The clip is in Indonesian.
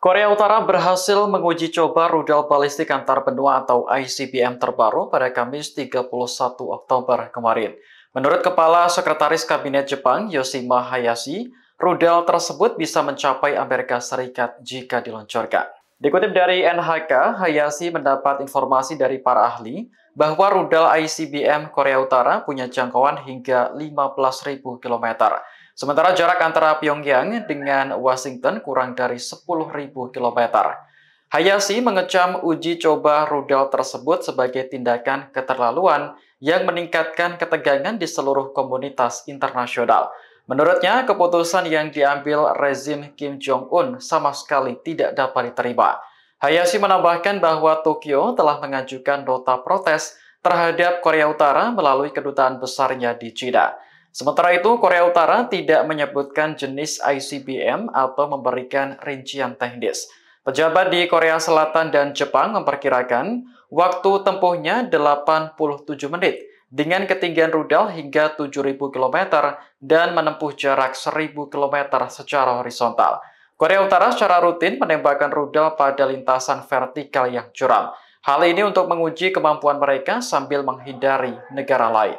Korea Utara berhasil menguji coba rudal balistik antar benua atau ICBM terbaru pada Kamis 31 Oktober kemarin. Menurut Kepala Sekretaris Kabinet Jepang, Yoshima Hayashi, rudal tersebut bisa mencapai Amerika Serikat jika diluncurkan. Dikutip dari NHK, Hayashi mendapat informasi dari para ahli bahwa rudal ICBM Korea Utara punya jangkauan hingga 15.000 km. Sementara jarak antara Pyongyang dengan Washington kurang dari 10.000 km. Hayashi mengecam uji coba rudal tersebut sebagai tindakan keterlaluan yang meningkatkan ketegangan di seluruh komunitas internasional. Menurutnya, keputusan yang diambil rezim Kim Jong-un sama sekali tidak dapat diterima. Hayashi menambahkan bahwa Tokyo telah mengajukan nota protes terhadap Korea Utara melalui kedutaan besarnya di China. Sementara itu, Korea Utara tidak menyebutkan jenis ICBM atau memberikan rincian teknis. Pejabat di Korea Selatan dan Jepang memperkirakan waktu tempuhnya 87 menit dengan ketinggian rudal hingga 7.000 km dan menempuh jarak 1.000 km secara horizontal. Korea Utara secara rutin menembakkan rudal pada lintasan vertikal yang curam. Hal ini untuk menguji kemampuan mereka sambil menghindari negara lain.